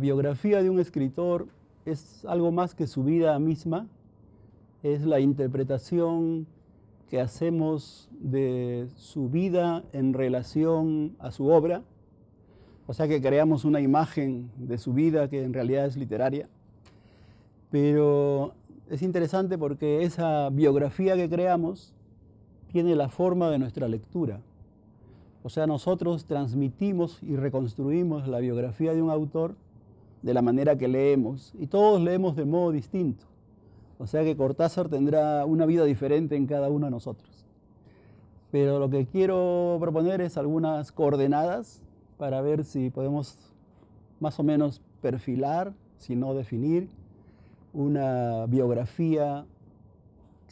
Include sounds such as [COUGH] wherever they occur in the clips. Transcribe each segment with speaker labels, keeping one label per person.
Speaker 1: biografía de un escritor es algo más que su vida misma, es la interpretación que hacemos de su vida en relación a su obra, o sea que creamos una imagen de su vida que en realidad es literaria, pero es interesante porque esa biografía que creamos tiene la forma de nuestra lectura. O sea, nosotros transmitimos y reconstruimos la biografía de un autor de la manera que leemos, y todos leemos de modo distinto. O sea que Cortázar tendrá una vida diferente en cada uno de nosotros. Pero lo que quiero proponer es algunas coordenadas para ver si podemos más o menos perfilar, si no definir, una biografía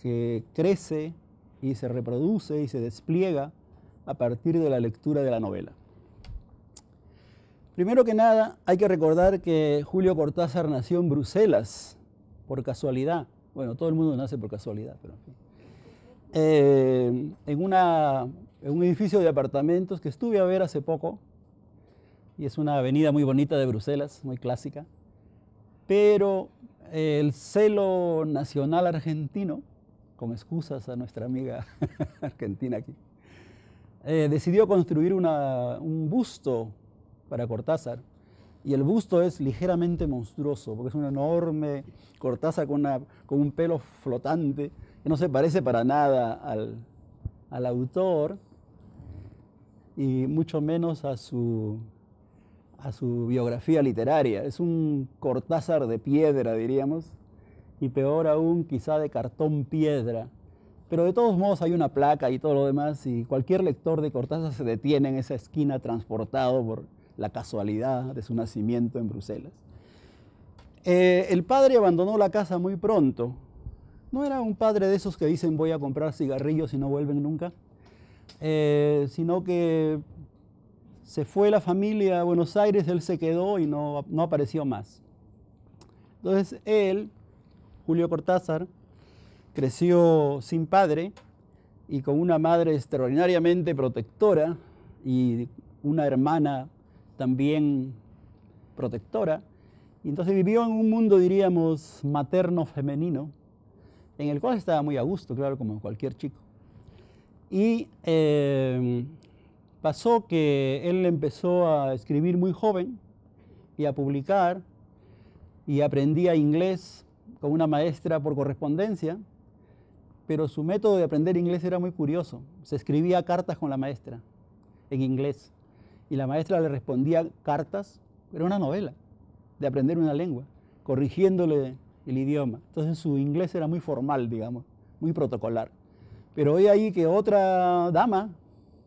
Speaker 1: que crece y se reproduce y se despliega a partir de la lectura de la novela. Primero que nada, hay que recordar que Julio Cortázar nació en Bruselas, por casualidad. Bueno, todo el mundo nace por casualidad, pero en eh, en, una, en un edificio de apartamentos que estuve a ver hace poco, y es una avenida muy bonita de Bruselas, muy clásica, pero eh, el celo nacional argentino, con excusas a nuestra amiga [LAUGHS] argentina aquí, eh, decidió construir un busto para Cortázar. Y el busto es ligeramente monstruoso, porque es un enorme Cortázar con, un pelo flotante, que no se parece para nada al, autor y mucho menos a su, a su biografía literaria. Es un Cortázar de piedra, diríamos, y peor aún quizá de cartón piedra. Pero de todos modos hay una placa y todo lo demás, y cualquier lector de Cortázar se detiene en esa esquina transportado por la casualidad de su nacimiento en Bruselas. Eh, el padre abandonó la casa muy pronto. No era un padre de esos que dicen voy a comprar cigarrillos y no vuelven nunca, eh, sino que se fue la familia a Buenos Aires, él se quedó y no, no apareció más. Entonces él, Julio Cortázar, creció sin padre y con una madre extraordinariamente protectora y una hermana también protectora. Y entonces vivió en un mundo, diríamos, materno-femenino, en el cual estaba muy a gusto, claro, como cualquier chico. Y em, pasó que él empezó a escribir muy joven y a publicar y aprendía inglés con una maestra por correspondencia, pero su método de aprender inglés era muy curioso. Se escribía cartas con la maestra en inglés y la maestra le respondía cartas, era una novela de aprender una lengua, corrigiéndole el idioma. Entonces su inglés era muy formal, digamos, muy protocolar. Pero hoy ahí que otra dama,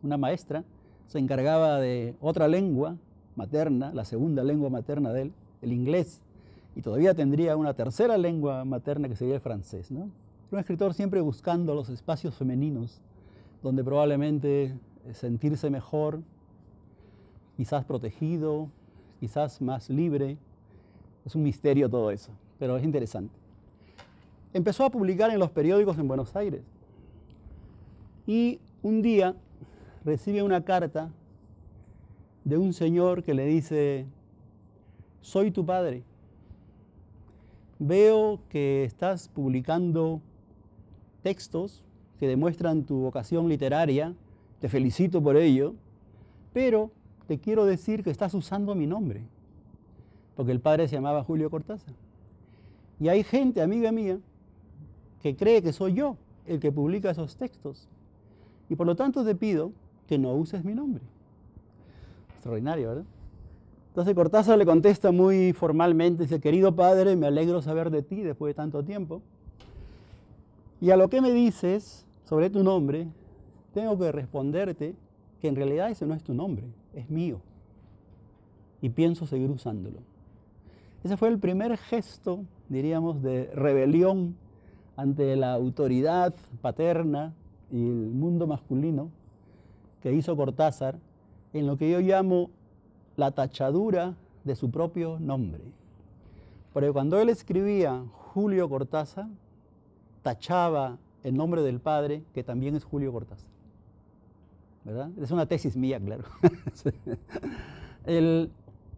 Speaker 1: una maestra, se encargaba de otra lengua materna, la segunda lengua materna de él, el inglés, y todavía tendría una tercera lengua materna que sería el francés. ¿no? Un escritor siempre buscando los espacios femeninos, donde probablemente sentirse mejor, quizás protegido, quizás más libre. Es un misterio todo eso, pero es interesante. Empezó a publicar en los periódicos en Buenos Aires y un día recibe una carta de un señor que le dice, soy tu padre, veo que estás publicando textos que demuestran tu vocación literaria, te felicito por ello, pero te quiero decir que estás usando mi nombre, porque el padre se llamaba Julio Cortázar. Y hay gente, amiga mía, que cree que soy yo el que publica esos textos. Y por lo tanto te pido que no uses mi nombre. Extraordinario, ¿verdad? Entonces Cortázar le contesta muy formalmente, dice, querido padre, me alegro saber de ti después de tanto tiempo. Y a lo que me dices sobre tu nombre, tengo que responderte que en realidad ese no es tu nombre es mío y pienso seguir usándolo. Ese fue el primer gesto, diríamos, de rebelión ante la autoridad paterna y el mundo masculino que hizo Cortázar en lo que yo llamo la tachadura de su propio nombre. Porque cuando él escribía Julio Cortázar, tachaba el nombre del padre, que también es Julio Cortázar. Es una tesis mía, claro. [LAUGHS]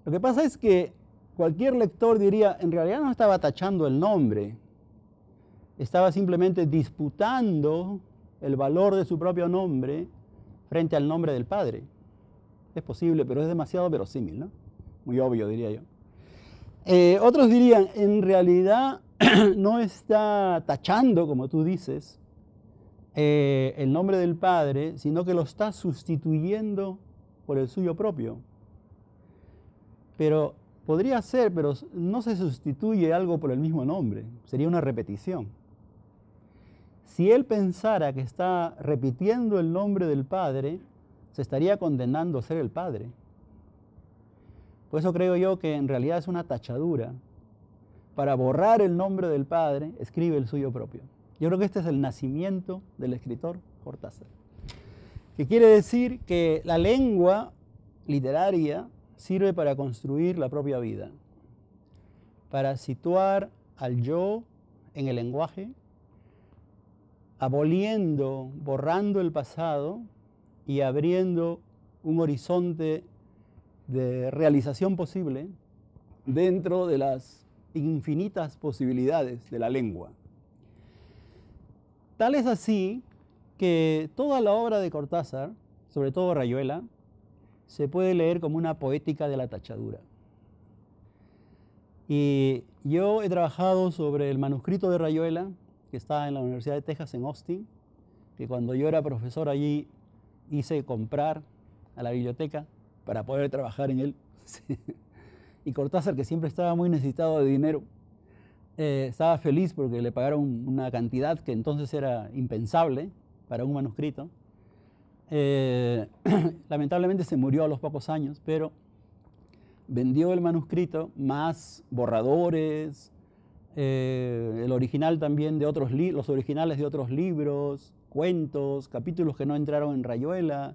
Speaker 1: lo que pasa es que cualquier lector diría, en realidad no estaba tachando el nombre, estaba simplemente disputando el valor de su propio nombre frente al nombre del Padre. Es posible, pero es demasiado verosímil, ¿no? Muy obvio, diría yo. Eh, otros dirían, en realidad [CLEARS THROAT] no está tachando, como tú dices, eh, el nombre del Padre, sino que lo está sustituyendo por el suyo propio. Pero podría ser, pero no se sustituye algo por el mismo nombre, sería una repetición. Si él pensara que está repitiendo el nombre del Padre, se estaría condenando a ser el Padre. Por eso creo yo que en realidad es una tachadura. Para borrar el nombre del Padre, escribe el suyo propio. Yo creo que este es el nacimiento del escritor Cortázar, que quiere decir que la lengua literaria sirve para construir la propia vida, para situar al yo en el lenguaje, aboliendo, borrando el pasado y abriendo un horizonte de realización posible dentro de las infinitas posibilidades de la lengua. Tal es así que toda la obra de Cortázar, sobre todo Rayuela, se puede leer como una poética de la tachadura. Y yo he trabajado sobre el manuscrito de Rayuela, que está en la Universidad de Texas en Austin, que cuando yo era profesor allí hice comprar a la biblioteca para poder trabajar en él. [LAUGHS] Y Cortázar, que siempre estaba muy necesitado de dinero, eh, estaba feliz porque le pagaron una cantidad que entonces era impensable para un manuscrito. Eh, [CLEARS THROAT] lamentablemente se murió a los pocos años, pero vendió el manuscrito más borradores, eh, el original también de otros los originales de otros libros, cuentos, capítulos que no entraron en Rayuela.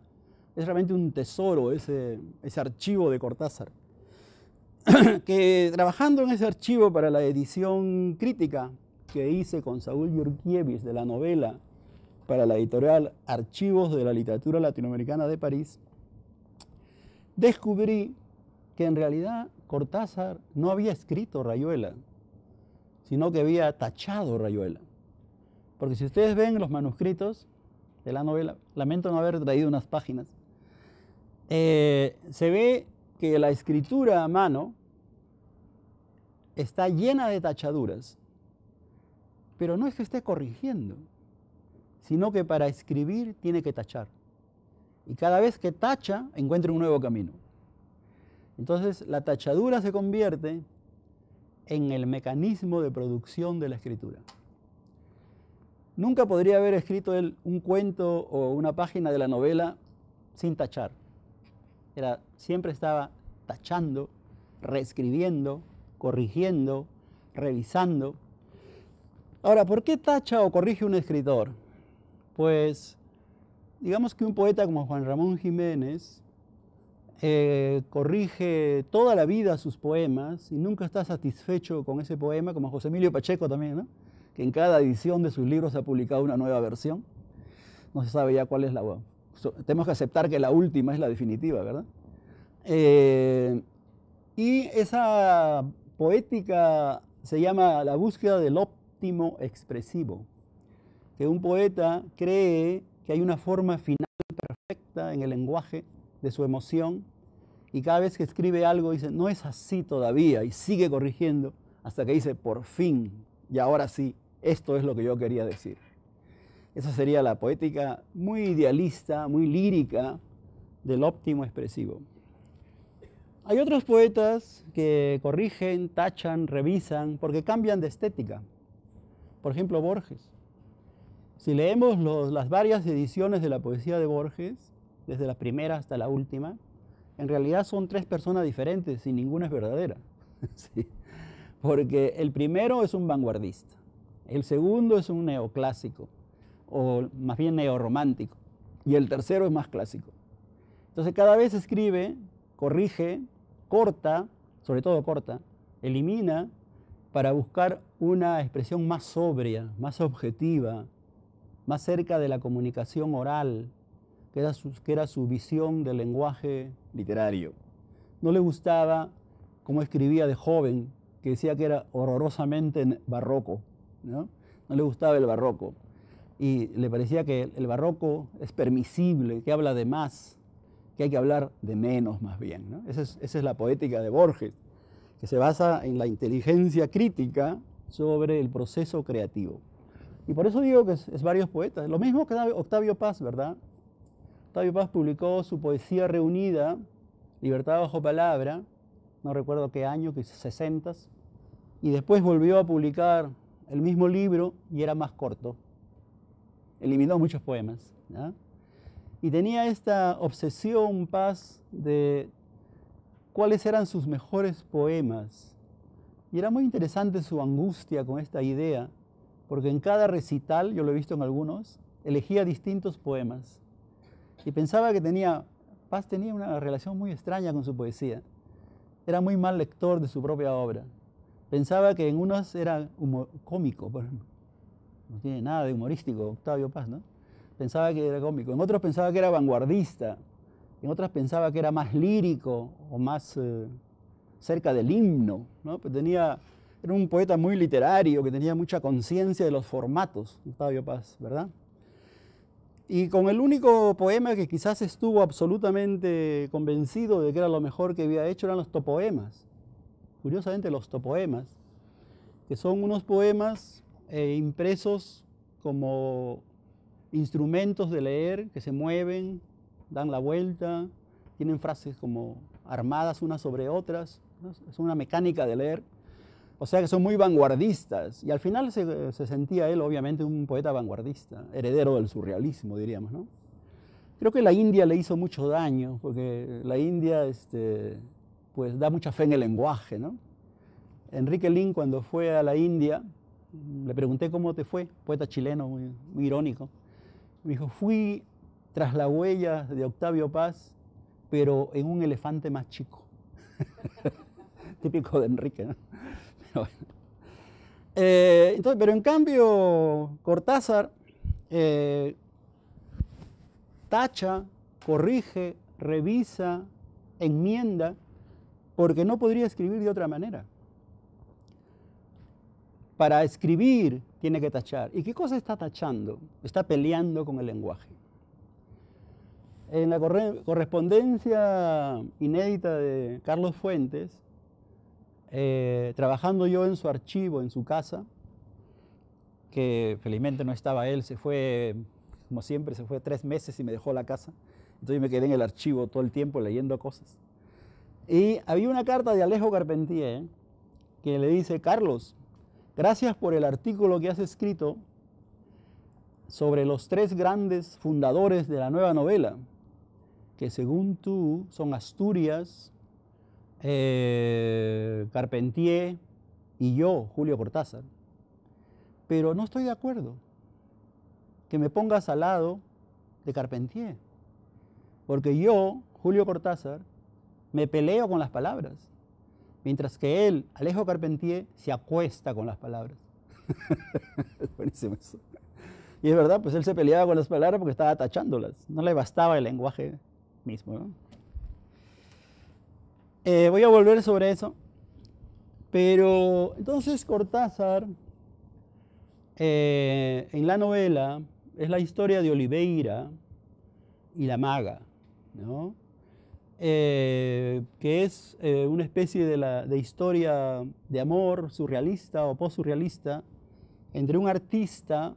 Speaker 1: Es realmente un tesoro ese, ese archivo de Cortázar. [COUGHS] que trabajando en ese archivo para la edición crítica que hice con Saúl Yurkiewicz de la novela para la editorial Archivos de la Literatura Latinoamericana de París, descubrí que en realidad Cortázar no había escrito Rayuela, sino que había tachado Rayuela. Porque si ustedes ven los manuscritos de la novela, lamento no haber traído unas páginas, eh, se ve que la escritura a mano está llena de tachaduras, pero no es que esté corrigiendo, sino que para escribir tiene que tachar. Y cada vez que tacha, encuentra un nuevo camino. Entonces, la tachadura se convierte en el mecanismo de producción de la escritura. Nunca podría haber escrito él un cuento o una página de la novela sin tachar. Era, siempre estaba tachando, reescribiendo, corrigiendo, revisando. Ahora, ¿por qué tacha o corrige un escritor? Pues digamos que un poeta como Juan Ramón Jiménez eh, corrige toda la vida sus poemas y nunca está satisfecho con ese poema, como José Emilio Pacheco también, que en cada edición de sus libros se ha publicado una nueva versión. No se sabe ya cuál es la... tenemos que aceptar que la última es la definitiva, ¿verdad? Eh, y esa poética se llama la búsqueda del óptimo expresivo, que un poeta cree que hay una forma final perfecta en el lenguaje de su emoción y cada vez que escribe algo dice, no es así todavía y sigue corrigiendo hasta que dice, por fin, y ahora sí, esto es lo que yo quería decir. Esa sería la poética muy idealista, muy lírica del óptimo expresivo. Hay otros poetas que corrigen, tachan, revisan, porque cambian de estética. Por ejemplo, Borges. Si leemos las varias ediciones de la poesía de Borges, desde la primera hasta la última, en realidad son tres personas diferentes y ninguna es verdadera. [LAUGHS] Porque el primero es un vanguardista, el segundo es un neoclásico, o más bien neorromántico, y el tercero es más clásico. Entonces cada vez escribe, corrige, corta, sobre todo corta, elimina para buscar una expresión más sobria, más objetiva, más cerca de la comunicación oral, que era su, visión del lenguaje literario. No le gustaba cómo escribía de joven, que decía que era horrorosamente barroco, No le gustaba el barroco. Y le parecía que el barroco es permisible, que habla de más, que hay que hablar de menos más bien. Esa, es, la poética de Borges, que se basa en la inteligencia crítica sobre el proceso creativo. Y por eso digo que es, varios poetas. Lo mismo que Octavio Paz, ¿verdad? Octavio Paz publicó su poesía reunida, Libertad bajo palabra, no recuerdo qué año, que 60, y después volvió a publicar el mismo libro y era más corto. Eliminó muchos poemas y tenía esta obsesión, paz, de cuáles eran sus mejores poemas. Y era muy interesante su angustia con esta idea, porque en cada recital, yo lo he visto en algunos, elegía distintos poemas. Y pensaba que tenía, Paz tenía una relación muy extraña con su poesía. Era muy mal lector de su propia obra. Pensaba que en unos era cómico, cómico, no tiene nada de humorístico Octavio Paz, ¿no? pensaba que era cómico, en otros pensaba que era vanguardista, en otras pensaba que era más lírico o más eh, cerca del himno. ¿no? Pues tenía, era un poeta muy literario que tenía mucha conciencia de los formatos, Octavio Paz, ¿verdad? Y con el único poema que quizás estuvo absolutamente convencido de que era lo mejor que había hecho eran los topoemas. Curiosamente, los topoemas, que son unos poemas eh, impresos como instrumentos de leer que se mueven, dan la vuelta, tienen frases como armadas unas sobre otras, es una mecánica de leer. O sea que son muy vanguardistas. Y al final se, sentía él, obviamente, un poeta vanguardista, heredero del surrealismo, diríamos, ¿no? Creo que la India le hizo mucho daño, porque la India este, pues, da mucha fe en el lenguaje, ¿no? Enrique Lin, cuando fue a la India, le pregunté cómo te fue, poeta chileno, muy irónico. Me dijo, fui tras la huella de Octavio Paz, pero en un elefante más chico. [LAUGHS] Típico de Enrique, eh, Pero, en cambio, Cortázar eh, tacha, corrige, revisa, enmienda, porque no podría escribir de otra manera. Para escribir tiene que tachar. ¿Y qué cosa está tachando? Está peleando con el lenguaje. En la correspondencia inédita de Carlos Fuentes, eh, trabajando yo en su archivo, en su casa, que felizmente no estaba él, se fue, como siempre, se fue tres meses y me dejó la casa. Entonces me quedé en el archivo todo el tiempo leyendo cosas. Y había una carta de Alejo Carpentier que le dice, Carlos, Gracias por el artículo que has escrito sobre los tres grandes fundadores de la nueva novela, que según tú son Asturias, eh, Carpentier y yo, Julio Cortázar. Pero no estoy de acuerdo que me pongas al lado de Carpentier, porque yo, Julio Cortázar, me peleo con las palabras mientras que él, Alejo Carpentier, se acuesta con las palabras. [LAUGHS] buenísimo eso. Y es verdad, pues él se peleaba con las palabras porque estaba tachándolas. No le bastaba el lenguaje mismo. Eh, voy a volver sobre eso. Pero entonces Cortázar, eh, en la novela, es la historia de Oliveira y la maga. ¿no? Eh, que es eh, una especie de, de, historia de amor surrealista o post-surrealista entre un artista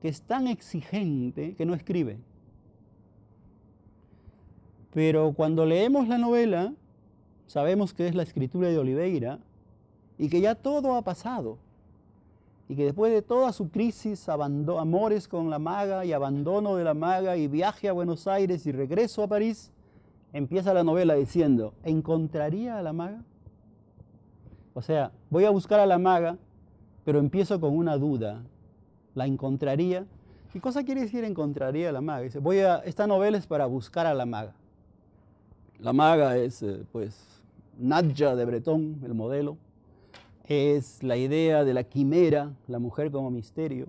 Speaker 1: que es tan exigente que no escribe. Pero cuando leemos la novela, sabemos que es la escritura de Oliveira y que ya todo ha pasado. Y que después de toda su crisis, amores con la maga y abandono de la maga y viaje a Buenos Aires y regreso a París, empieza la novela diciendo, ¿encontraría a la maga? O sea, voy a buscar a la maga, pero empiezo con una duda. ¿La encontraría? ¿Qué cosa quiere decir encontraría a la maga? Dice, voy a, esta novela es para buscar a la maga. La maga es, eh, pues, Nadja de Bretón, el modelo. Es la idea de la quimera, la mujer como misterio.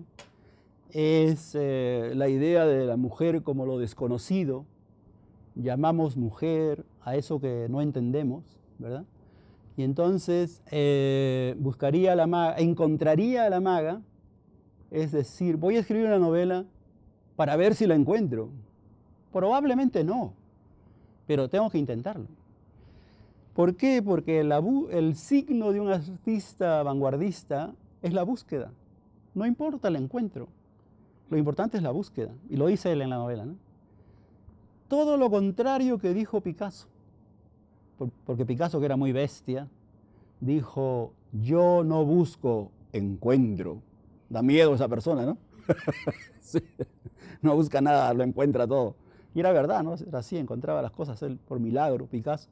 Speaker 1: Es eh, la idea de la mujer como lo desconocido, llamamos mujer a eso que no entendemos, ¿verdad? Y entonces eh, buscaría la maga, encontraría a la maga, es decir, voy a escribir una novela para ver si la encuentro. Probablemente no, pero tengo que intentarlo. ¿Por qué? Porque el, signo de un artista vanguardista es la búsqueda. No importa el encuentro, lo importante es la búsqueda. Y lo dice él en la novela, ¿no? todo lo contrario que dijo Picasso. Porque Picasso, que era muy bestia, dijo, yo no busco encuentro. Da miedo esa persona, ¿no? [LAUGHS] No busca nada, lo encuentra todo. Y era verdad, ¿no? Era así, encontraba las cosas él por milagro, Picasso.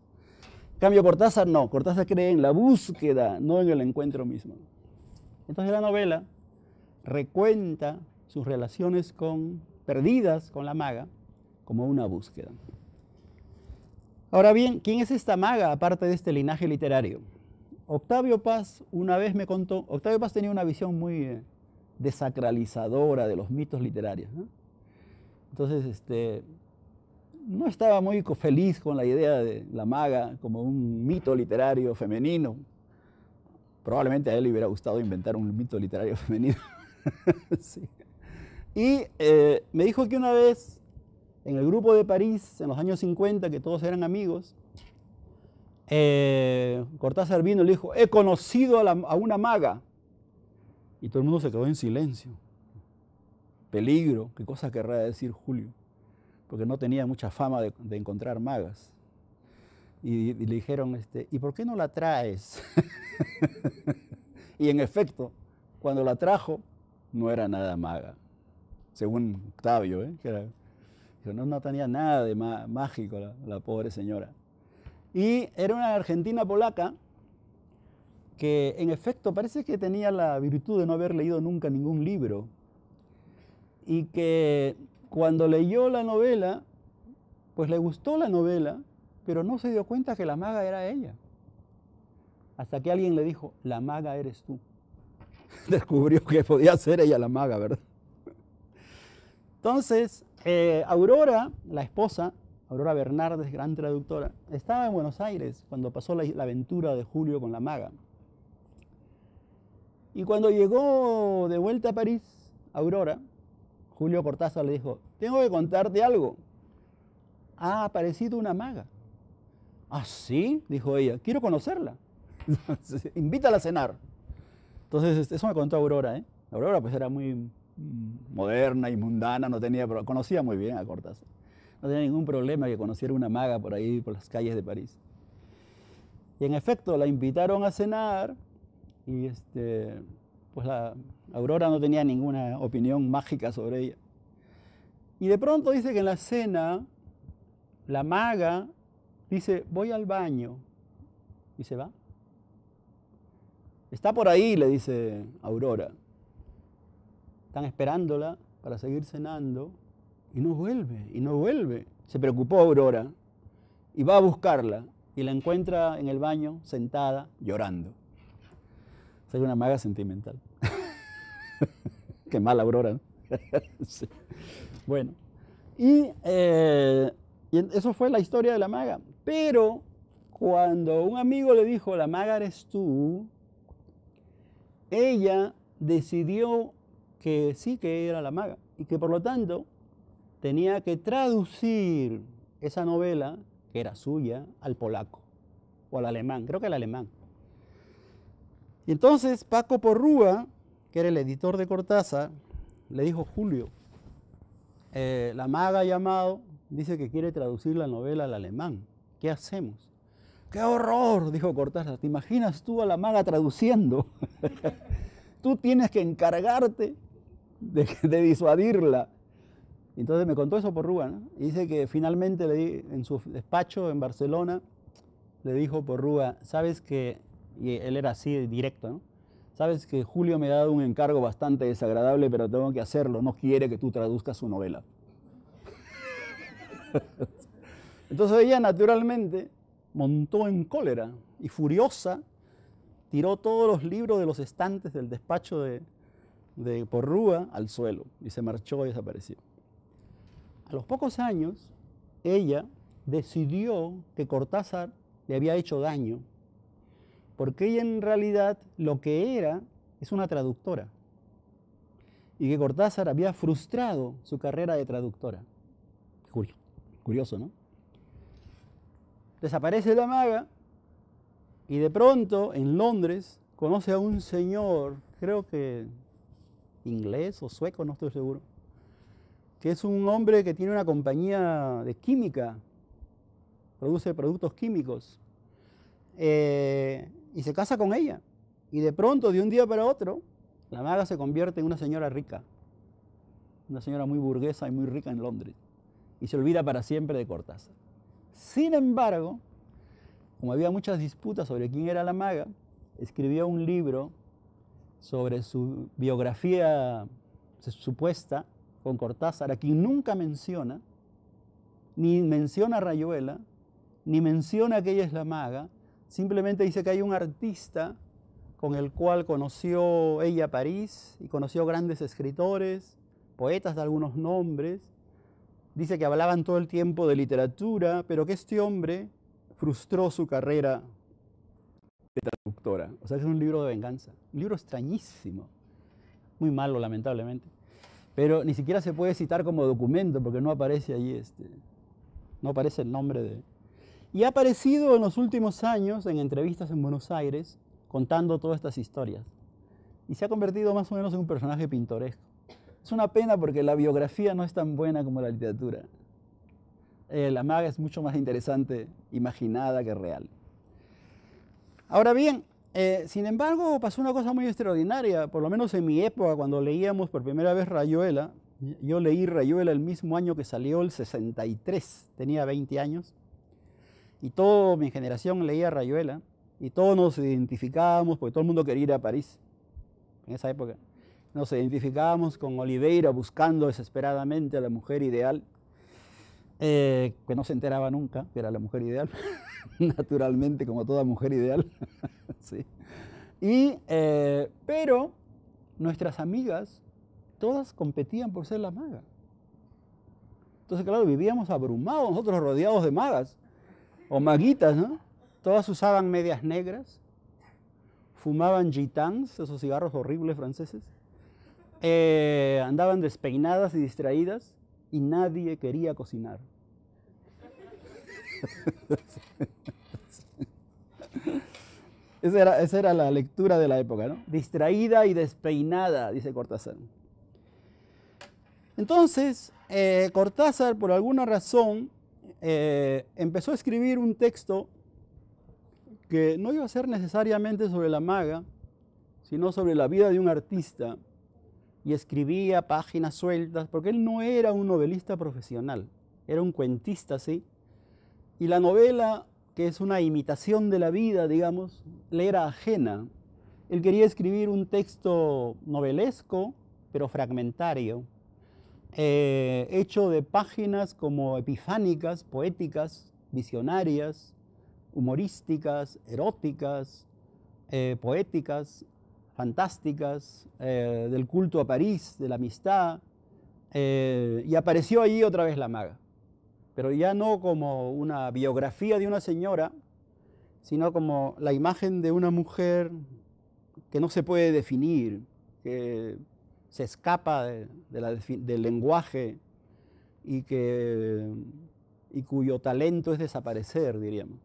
Speaker 1: En cambio, Cortázar no. Cortázar cree en la búsqueda, no en el encuentro mismo. Entonces la novela recuenta sus relaciones con, perdidas con la maga, como una búsqueda. Ahora bien, ¿quién es esta maga aparte de este linaje literario? Octavio Paz una vez me contó, Octavio Paz tenía una visión muy eh, desacralizadora de los mitos literarios. Entonces, este, no estaba muy feliz con la idea de la maga como un mito literario femenino. Probablemente a él le hubiera gustado inventar un mito literario [LAUGHS] femenino. Y eh, me dijo que una vez en el grupo de París, en los años 50, que todos eran amigos, eh, Cortázar vino le dijo, he conocido a, una maga. Y todo el mundo se quedó en silencio. Peligro, qué cosa querrá decir Julio, porque no tenía mucha fama de, encontrar magas. Y, le dijeron, este, ¿y por qué no la traes? [LAUGHS] y en efecto, cuando la trajo, no era nada maga, según Octavio, ¿eh? que era no, tenía nada de mágico la pobre señora. Y era una argentina polaca que en efecto parece que tenía la virtud de no haber leído nunca ningún libro y que cuando leyó la novela, pues le gustó la novela, pero no se dio cuenta que la maga era ella. Hasta que alguien le dijo, la maga eres tú. [LAUGHS] Descubrió que podía ser ella la maga, ¿verdad? Entonces, eh, Aurora, la esposa, Aurora Bernardes, gran traductora, estaba en Buenos Aires cuando pasó la, aventura de Julio con la maga. Y cuando llegó de vuelta a París, Aurora, Julio Cortázar le dijo, tengo que contarte algo. Ha aparecido una maga. ¿Ah, sí? Dijo ella, quiero conocerla. [LAUGHS] Invítala a cenar. Entonces, eso me contó Aurora. ¿eh? Aurora pues era muy moderna y mundana, no tenía, conocía muy bien a Cortázar. No tenía ningún problema que conociera una maga por ahí, por las calles de París. Y en efecto, la invitaron a cenar y este, pues la Aurora no tenía ninguna opinión mágica sobre ella. Y de pronto dice que en la cena, la maga dice, voy al baño. Y se va. Está por ahí, le dice Aurora están esperándola para seguir cenando y no vuelve, y no vuelve. Se preocupó Aurora y va a buscarla y la encuentra en el baño sentada llorando. es una maga sentimental. [LAUGHS] Qué mala Aurora. [LAUGHS] Bueno, y eh, eso fue la historia de la maga. Pero cuando un amigo le dijo, la maga eres tú, ella decidió que sí que era la maga y que por lo tanto tenía que traducir esa novela que era suya al polaco o al alemán, creo que al alemán. Y entonces Paco Porrúa, que era el editor de Cortázar, le dijo Julio, eh, la maga llamado dice que quiere traducir la novela al alemán. ¿Qué hacemos? ¡Qué horror! dijo Cortázar. ¿Te imaginas tú a la maga traduciendo? [LAUGHS] tú tienes que encargarte [LAUGHS] de, disuadirla. Entonces me contó eso por Rúa, ¿no? Y dice que finalmente le di, en su despacho en Barcelona le dijo por Rúa, sabes que, y él era así directo, ¿no? Sabes que Julio me ha dado un encargo bastante desagradable, pero tengo que hacerlo, no quiere que tú traduzcas su novela. [LAUGHS] Entonces ella naturalmente montó en cólera y furiosa tiró todos los libros de los estantes del despacho de, de, por Rúa al suelo y se marchó y desapareció. A los pocos años, ella decidió que Cortázar le había hecho daño, porque ella en realidad lo que era es una traductora, y que Cortázar había frustrado su carrera de traductora. curioso ¿no? Desaparece la maga y de pronto en Londres conoce a un señor, creo que inglés o sueco, no estoy seguro, que es un hombre que tiene una compañía de química, produce productos químicos, eh, y se casa con ella. Y de pronto, de un día para otro, la maga se convierte en una señora rica, una señora muy burguesa y muy rica en Londres, y se olvida para siempre de Cortázar. Sin embargo, como había muchas disputas sobre quién era la maga, escribió un libro sobre su biografía supuesta con Cortázar, a quien nunca menciona, ni menciona a Rayuela, ni menciona que ella es la maga, simplemente dice que hay un artista con el cual conoció ella París y conoció grandes escritores, poetas de algunos nombres. Dice que hablaban todo el tiempo de literatura, pero que este hombre frustró su carrera traductora. O sea, es un libro de venganza. Un libro extrañísimo. Muy malo, lamentablemente. Pero ni siquiera se puede citar como documento porque no aparece ahí este. No aparece el nombre de. Y ha aparecido en los últimos años en entrevistas en Buenos Aires contando todas estas historias. Y se ha convertido más o menos en un personaje pintoresco. Es una pena porque la biografía no es tan buena como la literatura. Eh, la maga es mucho más interesante imaginada que real. Ahora bien, eh, sin embargo, pasó una cosa muy extraordinaria, por lo menos en mi época, cuando leíamos por primera vez Rayuela. Yo leí Rayuela el mismo año que salió, el 63, tenía 20 años, y toda mi generación leía Rayuela, y todos nos identificábamos, porque todo el mundo quería ir a París en esa época. Nos identificábamos con Oliveira buscando desesperadamente a la mujer ideal, eh, que no se enteraba nunca que era la mujer ideal. [LAUGHS] [LAUGHS] naturalmente, como toda mujer ideal. [LAUGHS] sí. y, eh, pero nuestras amigas, todas competían por ser la maga. Entonces, claro, vivíamos abrumados nosotros rodeados de magas o maguitas, ¿no? Todas usaban medias negras, fumaban gitans, esos cigarros horribles franceses, eh, andaban despeinadas y distraídas y nadie quería cocinar. [LAUGHS] esa, era, la lectura de la época, ¿no? Distraída y despeinada, dice Cortázar. Entonces, eh, Cortázar, por alguna razón, eh, empezó a escribir un texto que no iba a ser necesariamente sobre la maga, sino sobre la vida de un artista, y escribía páginas sueltas, porque él no era un novelista profesional, era un cuentista, sí, y la novela, que es una imitación de la vida, digamos, le era ajena. Él quería escribir un texto novelesco, pero fragmentario, eh, hecho de páginas como epifánicas, poéticas, visionarias, humorísticas, eróticas, eh, poéticas, fantásticas, eh, del culto a París, de la amistad, y apareció allí otra vez la maga pero ya no como una biografía de una señora, sino como la imagen de una mujer que no se puede definir, que se escapa del lenguaje y, que, y cuyo talento es desaparecer, diríamos.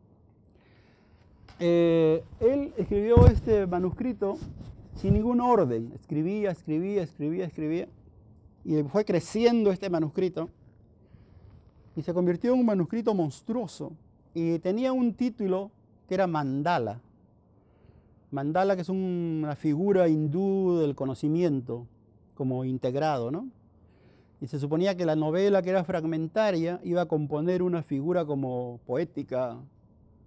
Speaker 1: Eh, él escribió este manuscrito sin ningún orden, escribía, escribía, escribía, escribía, y fue creciendo este manuscrito y se convirtió en un manuscrito monstruoso y tenía un título que era Mandala. Mandala que es una figura hindú del conocimiento como integrado, ¿no? Y se suponía que la novela que era fragmentaria iba a componer una figura como poética,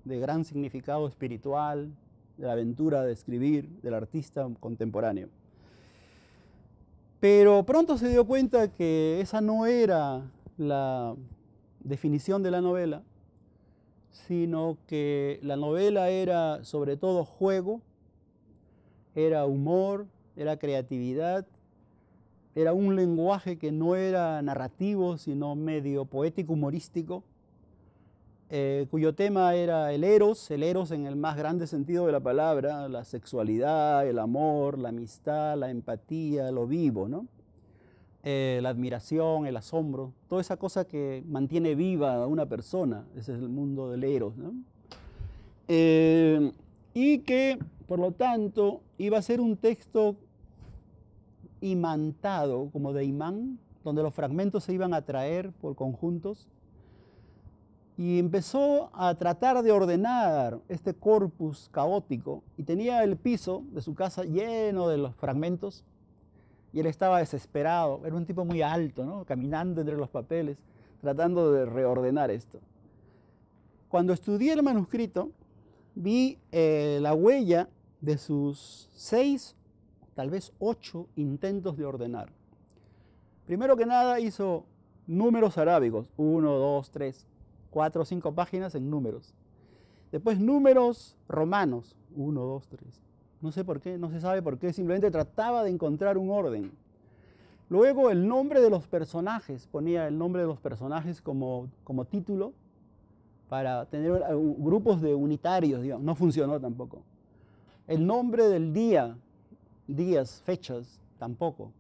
Speaker 1: de gran significado espiritual, de la aventura de escribir del artista contemporáneo. Pero pronto se dio cuenta que esa no era la definición de la novela, sino que la novela era sobre todo juego, era humor, era creatividad, era un lenguaje que no era narrativo, sino medio poético, humorístico, eh, cuyo tema era el eros, el eros en el más grande sentido de la palabra, la sexualidad, el amor, la amistad, la empatía, lo vivo, ¿no? Eh, la admiración, el asombro, toda esa cosa que mantiene viva a una persona, ese es el mundo del Eros. Eh, y que, por lo tanto, iba a ser un texto imantado, como de imán, donde los fragmentos se iban a traer por conjuntos. Y empezó a tratar de ordenar este corpus caótico y tenía el piso de su casa lleno de los fragmentos y él estaba desesperado, era un tipo muy alto, caminando entre los papeles, tratando de reordenar esto. Cuando estudié el manuscrito, vi eh, la huella de sus seis, tal vez ocho intentos de ordenar. Primero que nada hizo números arábigos, uno, dos, tres, cuatro cinco páginas en números. Después números romanos, uno, dos, tres. No sé por qué, no se sabe por qué, simplemente trataba de encontrar un orden. Luego el nombre de los personajes, ponía el nombre de los personajes como, título para tener grupos de unitarios, digamos. no funcionó tampoco. El nombre del día, días, fechas, tampoco.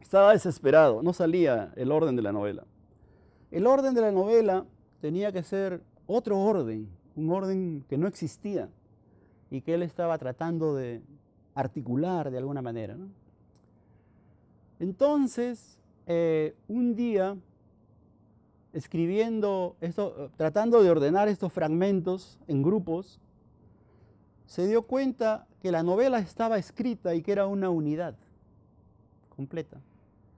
Speaker 1: Estaba desesperado, no salía el orden de la novela. El orden de la novela tenía que ser otro orden, un orden que no existía y que él estaba tratando de articular de alguna manera. ¿no? Entonces, eh, un día, escribiendo, tratando de ordenar estos fragmentos en grupos, se dio cuenta que la novela estaba escrita y que era una unidad completa.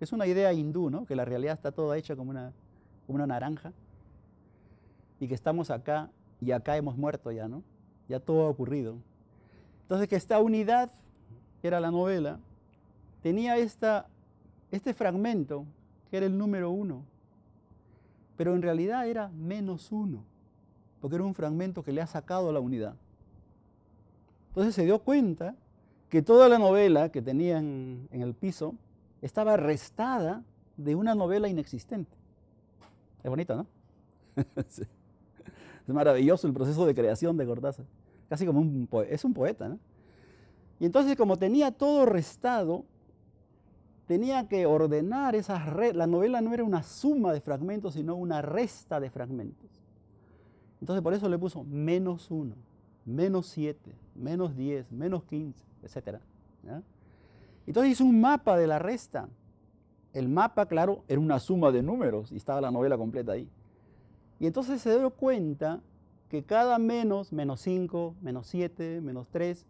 Speaker 1: Es una idea hindú, ¿no? Que la realidad está toda hecha como una, como una naranja y que estamos acá y acá hemos muerto ya, ¿no? ya todo ha ocurrido. Entonces que esta unidad, que era la novela, tenía esta, este fragmento, que era el número uno, pero en realidad era menos uno, porque era un fragmento que le ha sacado a la unidad. Entonces se dio cuenta que toda la novela que tenían en el piso estaba restada de una novela inexistente. Es bonito, ¿no? [LAUGHS] sí. Es maravilloso el proceso de creación de Cortázar. Casi como un es un poeta, Y entonces como tenía todo restado, tenía que ordenar esas redes. La novela no era una suma de fragmentos, sino una resta de fragmentos. Entonces por eso le puso menos uno, menos siete, menos diez, menos quince, etc. Entonces hizo un mapa de la resta. El mapa, claro, era una suma de números y estaba la novela completa ahí. Y entonces se dio cuenta que cada menos, menos 5, menos 7, menos 3,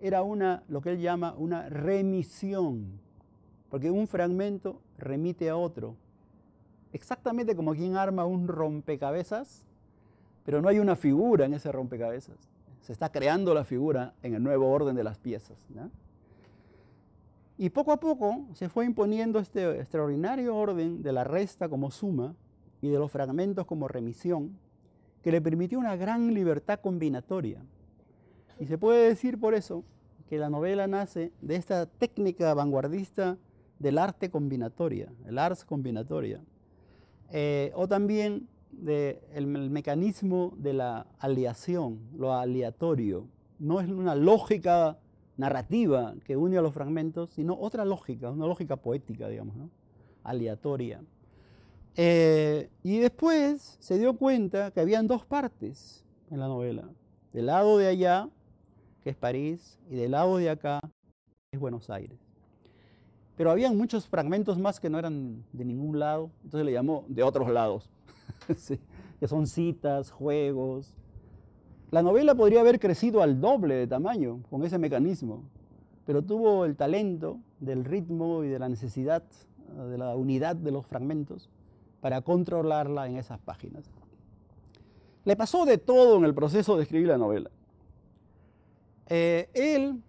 Speaker 1: era una, lo que él llama una remisión, porque un fragmento remite a otro, exactamente como quien arma un rompecabezas, pero no hay una figura en ese rompecabezas, se está creando la figura en el nuevo orden de las piezas. Y poco a poco se fue imponiendo este extraordinario orden de la resta como suma, y de los fragmentos como remisión, que le permitió una gran libertad combinatoria. Y se puede decir por eso que la novela nace de esta técnica vanguardista del arte combinatoria, el arts combinatoria, eh, o también del mecanismo de la aleación, lo aleatorio. No es una lógica narrativa que une a los fragmentos, sino otra lógica, una lógica poética, digamos, aleatoria. Eh, y después se dio cuenta que habían dos partes en la novela. Del lado de allá, que es París, y del lado de acá, que es Buenos Aires. Pero habían muchos fragmentos más que no eran de ningún lado, entonces le llamó de otros lados, [LAUGHS] que son citas, juegos. La novela podría haber crecido al doble de tamaño con ese mecanismo, pero tuvo el talento del ritmo y de la necesidad de la unidad de los fragmentos para controlarla en esas páginas. Le pasó de todo en el proceso de escribir la novela. Eh, él,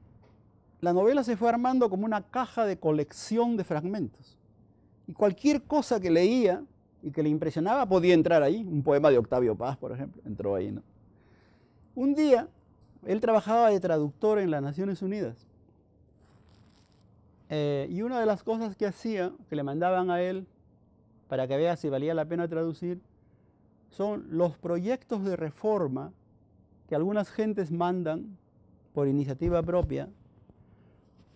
Speaker 1: la novela se fue armando como una caja de colección de fragmentos. Y cualquier cosa que leía y que le impresionaba podía entrar ahí. Un poema de Octavio Paz, por ejemplo, entró ahí. Un día, él trabajaba de traductor en las Naciones Unidas. Eh, y una de las cosas que hacía, que le mandaban a él para que veas si valía la pena traducir, son los proyectos de reforma que algunas gentes mandan por iniciativa propia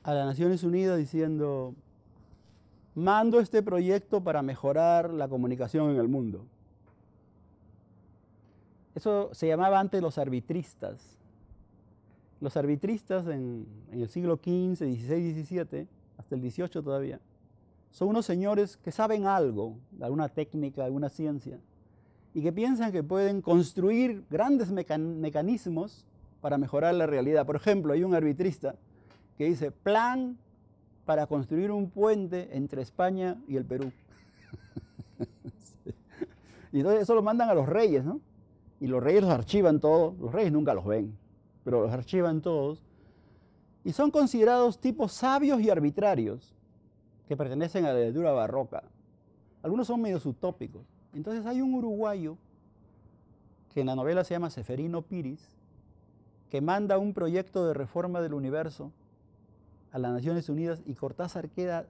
Speaker 1: a las Naciones Unidas diciendo, mando este proyecto para mejorar la comunicación en el mundo. Eso se llamaba antes los arbitristas. Los arbitristas en, el siglo XV, XVI, XVII, hasta el XVIII todavía, son unos señores que saben algo, de alguna técnica, de alguna ciencia, y que piensan que pueden construir grandes mecanismos para mejorar la realidad. Por ejemplo, hay un arbitrista que dice, plan para construir un puente entre España y el Perú. [LAUGHS] Y entonces eso lo mandan a los reyes, ¿no? Y los reyes los archivan todos, los reyes nunca los ven, pero los archivan todos. Y son considerados tipos sabios y arbitrarios, que pertenecen a la lectura barroca. Algunos son medios utópicos. Entonces hay un uruguayo que en la novela se llama Seferino Piris, que manda un proyecto de reforma del universo a las Naciones Unidas y Cortázar queda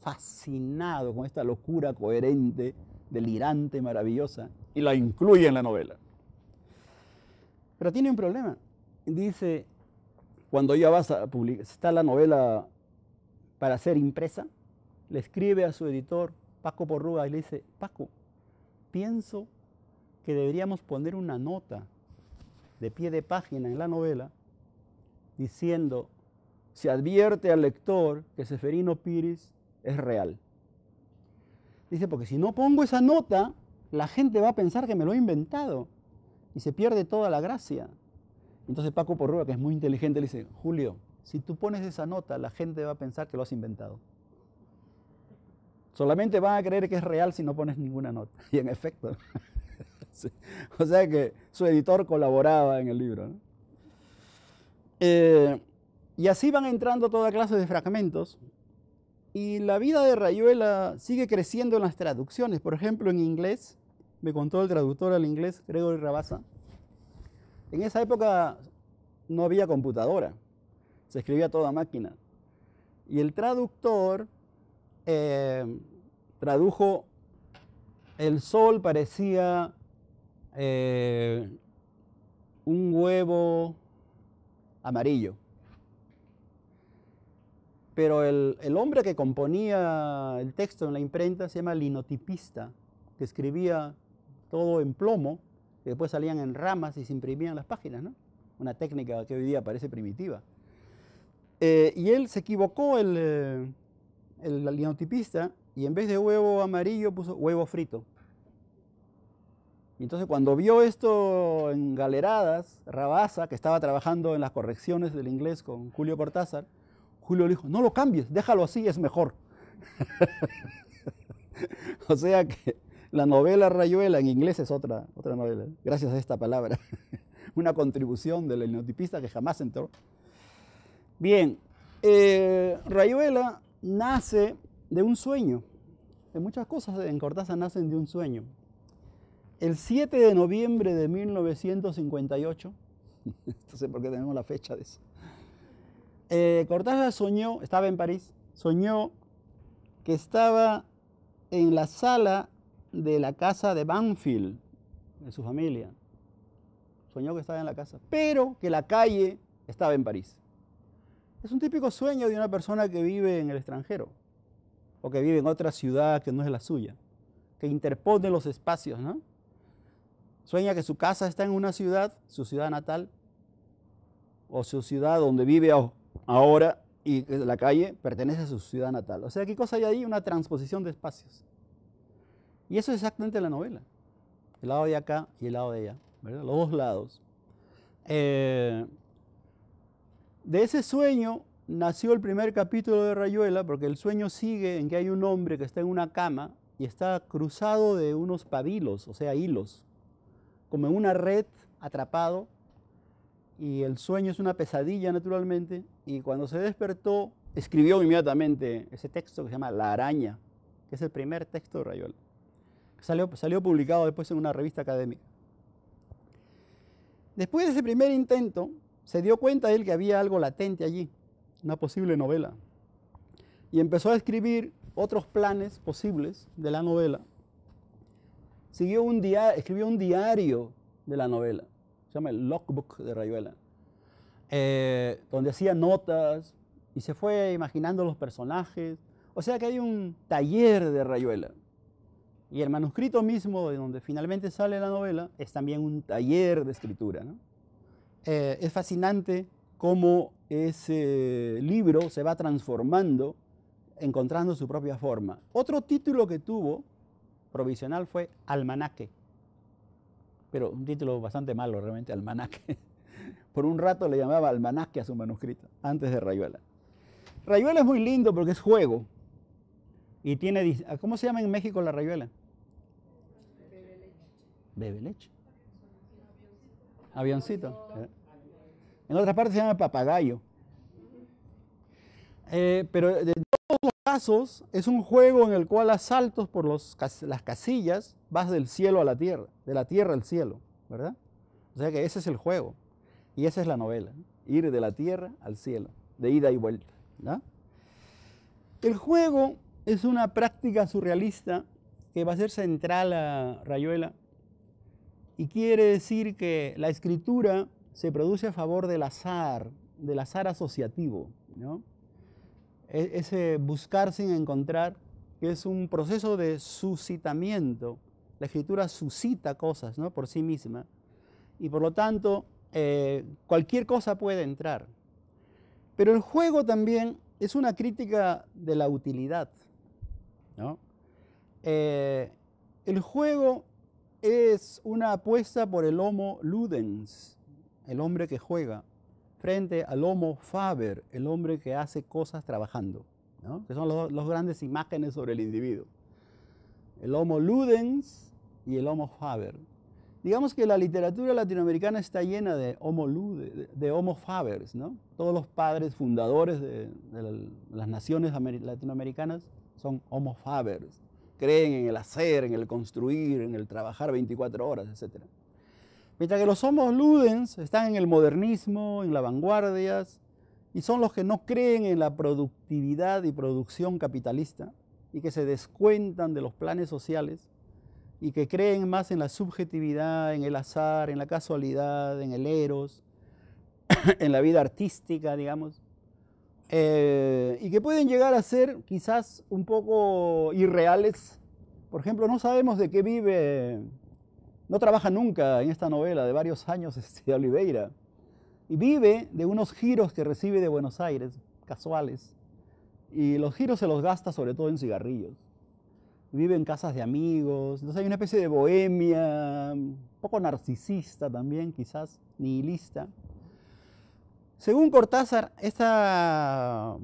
Speaker 1: fascinado con esta locura coherente, delirante, maravillosa, y la incluye en la novela. Pero tiene un problema. Dice, cuando ya vas a publicar, está la novela para ser impresa, le escribe a su editor, Paco Porruga, y le dice, Paco, pienso que deberíamos poner una nota de pie de página en la novela diciendo, se advierte al lector que Seferino Piris es real. Dice, porque si no pongo esa nota, la gente va a pensar que me lo he inventado y se pierde toda la gracia. Entonces Paco Porruga, que es muy inteligente, le dice, Julio, si tú pones esa nota, la gente va a pensar que lo has inventado. Solamente van a creer que es real si no pones ninguna nota. [LAUGHS] Y en efecto. [LAUGHS] O sea que su editor colaboraba en el libro. Eh, y así van entrando toda clase de fragmentos. Y la vida de Rayuela sigue creciendo en las traducciones. Por ejemplo, en inglés, me contó el traductor al inglés, Gregory Rabassa, En esa época no había computadora, se escribía toda máquina. Y el traductor eh, tradujo, el sol parecía eh, un huevo amarillo. Pero el, hombre que componía el texto en la imprenta se llama linotipista, que escribía todo en plomo, que después salían en ramas y se imprimían las páginas, ¿no? Una técnica que hoy día parece primitiva. Eh, y él se equivocó, el, el linotipista y en vez de huevo amarillo puso huevo frito. Y entonces cuando vio esto en Galeradas, Rabasa, que estaba trabajando en las correcciones del inglés con Julio Cortázar, Julio le dijo, no lo cambies, déjalo así, es mejor. [LAUGHS] o sea que la novela Rayuela en inglés es otra, otra novela, gracias a esta palabra. [LAUGHS] Una contribución del linotipista que jamás entró. Bien, eh, Rayuela nace de un sueño. De muchas cosas en Cortázar nacen de un sueño. El 7 de noviembre de 1958, [LAUGHS] no sé por qué tenemos la fecha de eso, eh, Cortázar soñó, estaba en París, soñó que estaba en la sala de la casa de Banfield, de su familia. Soñó que estaba en la casa, pero que la calle estaba en París. Es un típico sueño de una persona que vive en el extranjero o que vive en otra ciudad que no es la suya, que interpone los espacios, ¿no? Sueña que su casa está en una ciudad, su ciudad natal, o su ciudad donde vive ahora y la calle pertenece a su ciudad natal. O sea, ¿qué cosa hay ahí? Una transposición de espacios. Y eso es exactamente la novela. El lado de acá y el lado de allá, ¿verdad? Los dos lados. Eh, de ese sueño nació el primer capítulo de Rayuela, porque el sueño sigue en que hay un hombre que está en una cama y está cruzado de unos pabilos, o sea, hilos, como en una red atrapado, y el sueño es una pesadilla naturalmente, y cuando se despertó escribió inmediatamente ese texto que se llama La araña, que es el primer texto de Rayuela, salió, salió publicado después en una revista académica. Después de ese primer intento, se dio cuenta él que había algo latente allí, una posible novela. Y empezó a escribir otros planes posibles de la novela. Siguió un escribió un diario de la novela, se llama el Logbook de Rayuela, eh, donde hacía notas y se fue imaginando los personajes. O sea que hay un taller de Rayuela. Y el manuscrito mismo, de donde finalmente sale la novela, es también un taller de escritura. ¿no? Eh, es fascinante cómo ese libro se va transformando, encontrando su propia forma. Otro título que tuvo, provisional, fue Almanaque. Pero un título bastante malo realmente, Almanaque. [LAUGHS] Por un rato le llamaba Almanaque a su manuscrito, antes de Rayuela. Rayuela es muy lindo porque es juego. Y tiene, ¿cómo se llama en México la rayuela? Bebe leche avioncito. En otra parte se llama papagayo. Eh, pero de todos los casos es un juego en el cual a saltos por las casillas vas del cielo a la tierra, de la tierra al cielo, ¿verdad? O sea que ese es el juego y esa es la novela, ir de la tierra al cielo, de ida y vuelta. El juego es una práctica surrealista que va a ser central a Rayuela y quiere decir que la escritura se produce a favor del azar, del azar asociativo, ¿no? E, ese buscar sin encontrar, que es un proceso de suscitamiento. La escritura suscita cosas ¿no? por sí misma y por lo tanto eh, cualquier cosa puede entrar. Pero el juego también es una crítica de la utilidad. Eh, el juego es una apuesta por el Homo Ludens, el hombre que juega, frente al Homo Faber, el hombre que hace cosas trabajando, que son las dos grandes imágenes sobre el individuo. El Homo Ludens y el Homo Faber. Digamos que la literatura latinoamericana está llena de Homo, Lude, de homo Fabers, Todos los padres fundadores de las naciones latinoamericanas son Homo Fabers creen en el hacer, en el construir, en el trabajar 24 horas, etc. Mientras que los homo ludens están en el modernismo, en las vanguardias, y son los que no creen en la productividad y producción capitalista, y que se descuentan de los planes sociales, y que creen más en la subjetividad, en el azar, en la casualidad, en el eros, [COUGHS] en la vida artística, digamos. Eh, y que pueden llegar a ser quizás un poco irreales. Por ejemplo, no sabemos de qué vive, no trabaja nunca en esta novela de varios años de [LAUGHS] este Oliveira, y vive de unos giros que recibe de Buenos Aires, casuales, y los giros se los gasta sobre todo en cigarrillos. Vive en casas de amigos, entonces hay una especie de bohemia, un poco narcisista también, quizás, nihilista. Según Cortázar, esta,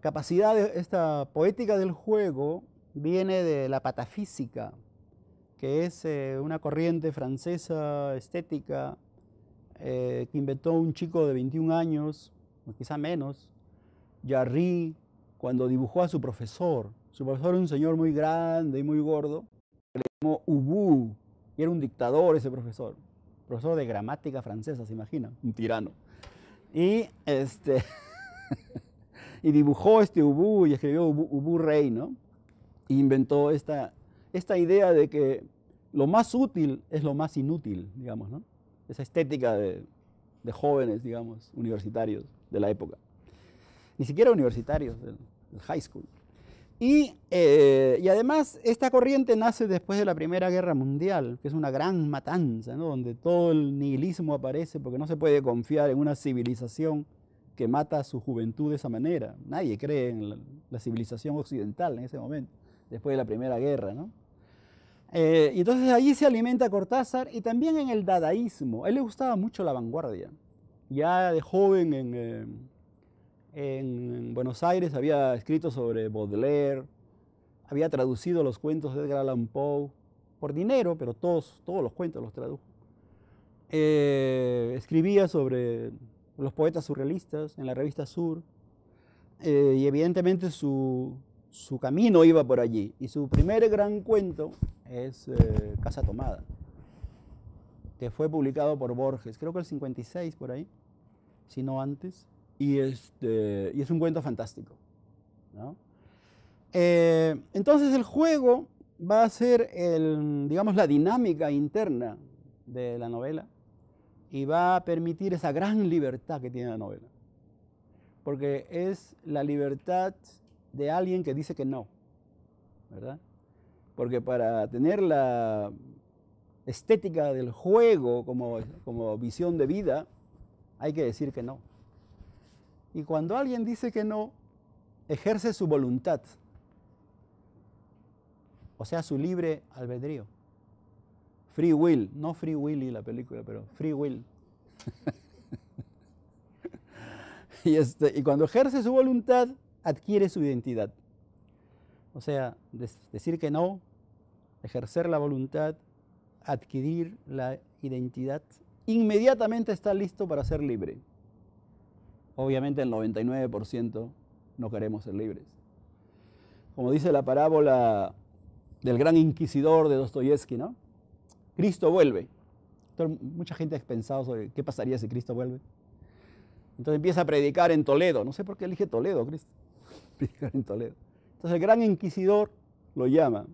Speaker 1: capacidad, esta poética del juego viene de la patafísica, que es eh, una corriente francesa estética eh, que inventó un chico de 21 años, quizá menos, Jarry, cuando dibujó a su profesor. Su profesor era un señor muy grande y muy gordo, que le llamó Ubu, y era un dictador ese profesor, profesor de gramática francesa, se imagina, un tirano. Y, este, [LAUGHS] y dibujó este Ubu y escribió Ubu Rey, ¿no? E inventó esta, idea de que lo más útil es lo más inútil, digamos, ¿no? Esa estética de, jóvenes, digamos, universitarios de la época. Ni siquiera universitarios, del high school. Eh, y, además, esta corriente nace después de la Primera Guerra Mundial, que es una gran matanza, donde todo el nihilismo aparece porque no se puede confiar en una civilización que mata a su juventud de esa manera. Nadie cree en la, civilización occidental en ese momento, después de la Primera Guerra. Eh, y entonces allí se alimenta Cortázar y también en el dadaísmo. A él le gustaba mucho la vanguardia. Ya de joven en... Eh, en Buenos Aires, había escrito sobre Baudelaire, había traducido los cuentos de Edgar Allan Poe, por dinero, pero todos, todos los cuentos los tradujo. Eh, escribía sobre los poetas surrealistas en la revista Sur, eh, y evidentemente su, camino iba por allí. Y su primer gran cuento es eh, Casa Tomada, que fue publicado por Borges, creo que el 56 por ahí, si no antes. Y, este, y es un cuento fantástico. Eh, entonces el juego va a ser, el, digamos, la dinámica interna de la novela y va a permitir esa gran libertad que tiene la novela. Porque es la libertad de alguien que dice que no, ¿verdad? Porque para tener la estética del juego como, como visión de vida, hay que decir que no. Y cuando alguien dice que no, ejerce su voluntad, o sea, su libre albedrío. Free will, no Free Willy la película, pero Free Will. [LAUGHS] y, este, y cuando ejerce su voluntad, adquiere su identidad. O sea, decir que no, ejercer la voluntad, adquirir la identidad, inmediatamente está listo para ser libre obviamente el 99% no queremos ser libres. Como dice la parábola del gran inquisidor de Dostoyevsky, ¿no? Cristo vuelve. mucha gente ha pensado sobre qué pasaría si Cristo vuelve. Entonces empieza a predicar en Toledo. No sé por qué elige Toledo, Cristo. [LAUGHS] Predicar en Toledo. Entonces el gran inquisidor lo llama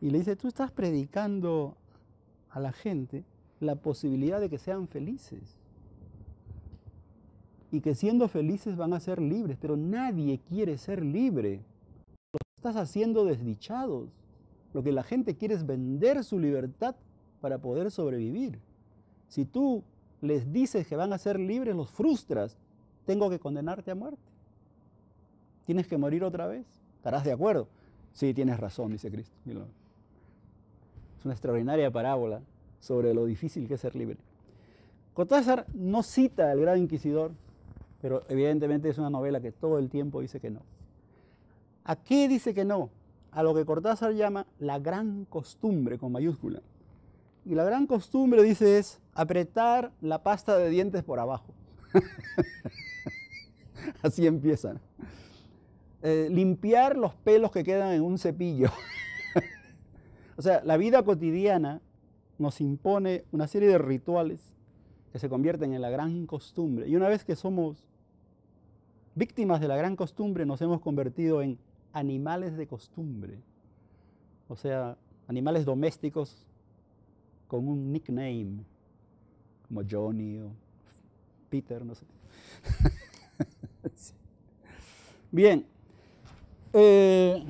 Speaker 1: y le dice, tú estás predicando a la gente la posibilidad de que sean felices y que siendo felices van a ser libres, pero nadie quiere ser libre. Los estás haciendo desdichados. Lo que la gente quiere es vender su libertad para poder sobrevivir. Si tú les dices que van a ser libres, los frustras. Tengo que condenarte a muerte. Tienes que morir otra vez. ¿Estarás de acuerdo? Sí, tienes razón, dice Cristo. Es una extraordinaria parábola sobre lo difícil que es ser libre. Cortázar no cita al gran inquisidor, pero evidentemente es una novela que todo el tiempo dice que no. ¿A qué dice que no? A lo que Cortázar llama la gran costumbre con mayúscula. Y la gran costumbre, dice, es apretar la pasta de dientes por abajo. [LAUGHS] Así empieza. Eh, limpiar los pelos que quedan en un cepillo. [LAUGHS] o sea, la vida cotidiana nos impone una serie de rituales que se convierten en la gran costumbre. Y una vez que somos víctimas de la gran costumbre, nos hemos convertido en animales de costumbre. O sea, animales domésticos con un nickname, como Johnny o Peter, no sé. [LAUGHS] Bien. Eh,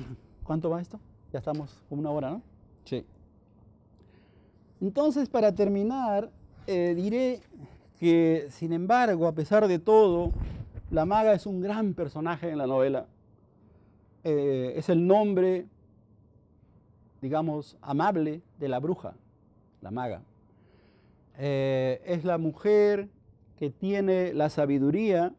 Speaker 1: ¿Cuánto va esto? Ya estamos como una hora, ¿no? Sí. Entonces, para terminar, eh, diré que, sin embargo, a pesar de todo, la maga es un gran personaje en la novela. Eh, es el nombre, digamos, amable de la bruja, la maga. Eh, es la mujer que tiene la sabiduría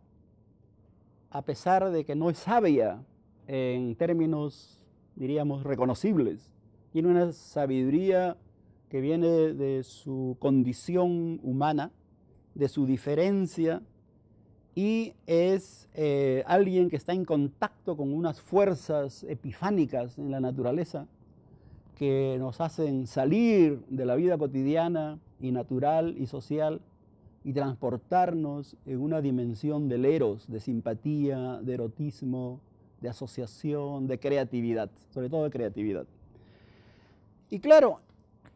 Speaker 1: a pesar de que no es sabia en términos, diríamos, reconocibles. Tiene una sabiduría que viene de su condición humana, de su diferencia y es eh, alguien que está en contacto con unas fuerzas epifánicas en la naturaleza que nos hacen salir de la vida cotidiana y natural y social y transportarnos en una dimensión del eros, de simpatía, de erotismo, de asociación, de creatividad, sobre todo de creatividad. Y claro,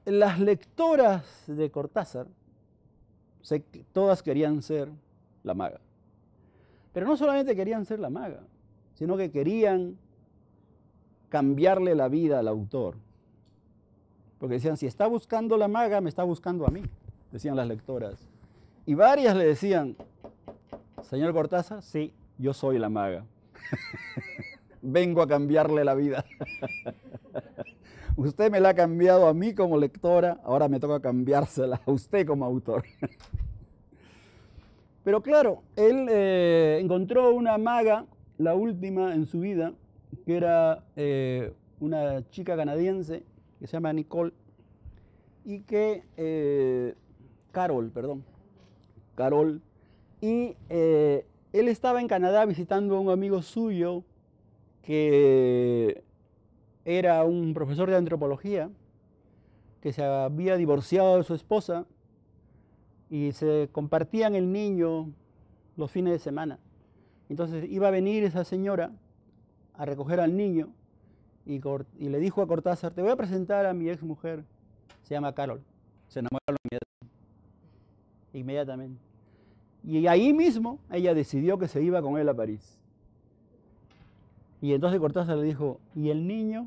Speaker 1: las lectoras de Cortázar, todas querían ser la maga. Pero no solamente querían ser la maga, sino que querían cambiarle la vida al autor. Porque decían, si está buscando la maga, me está buscando a mí, decían las lectoras. Y varias le decían, señor Cortázar, sí, yo soy la maga. [LAUGHS] Vengo a cambiarle la vida. [LAUGHS] usted me la ha cambiado a mí como lectora, ahora me toca cambiársela a usted como autor. [LAUGHS] Pero claro, él eh, encontró una maga, la última en su vida, que era eh, una chica canadiense que se llama Nicole y que eh, Carol, perdón, Carol, y él estaba en Canadá visitando a un amigo suyo que era un profesor de antropología que se había divorciado de su esposa y se compartían el niño los fines de semana. Entonces iba a venir esa señora a recoger al niño y, le dijo a Cortázar, te voy a presentar a mi ex mujer, se llama Carol, se enamoró inmediatamente. inmediatamente. Y ahí mismo ella decidió que se iba con él a París. Y entonces Cortázar le dijo, ¿y el niño?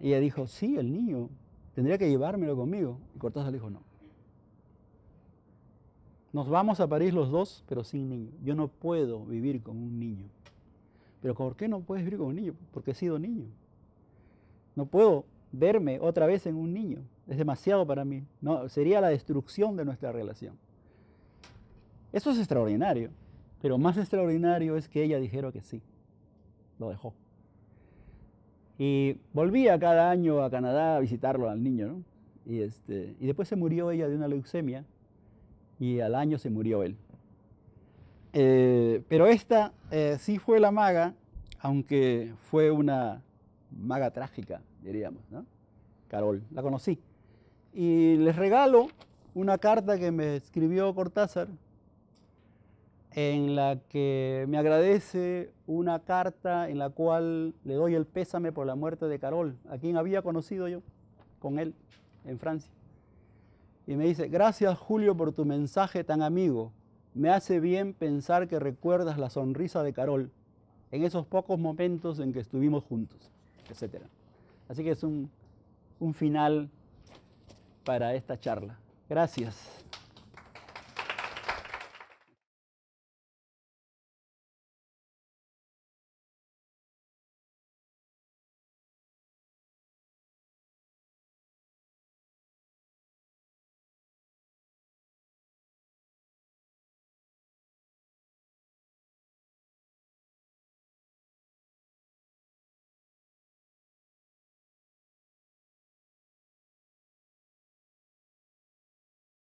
Speaker 1: Y ella dijo, sí, el niño, tendría que llevármelo conmigo. Y Cortázar le dijo, no. Nos vamos a París los dos, pero sin niño. Yo no puedo vivir con un niño. ¿Pero por qué no puedes vivir con un niño? Porque he sido niño. No puedo verme otra vez en un niño. Es demasiado para mí. No, sería la destrucción de nuestra relación. Eso es extraordinario. Pero más extraordinario es que ella dijera que sí. Lo dejó. Y volvía cada año a Canadá a visitarlo al niño, Y, este, y después se murió ella de una leucemia y al año se murió él. Eh, pero esta eh, sí fue la maga, aunque fue una maga trágica, diríamos, Carol, la conocí. Y les regalo una carta que me escribió Cortázar, en la que me agradece una carta en la cual le doy el pésame por la muerte de Carol, a quien había conocido yo con él en Francia y me dice, gracias Julio por tu mensaje tan amigo. Me hace bien pensar que recuerdas la sonrisa de Carol en esos pocos momentos en que estuvimos juntos, etc. Así que es un, un final para esta charla. Gracias.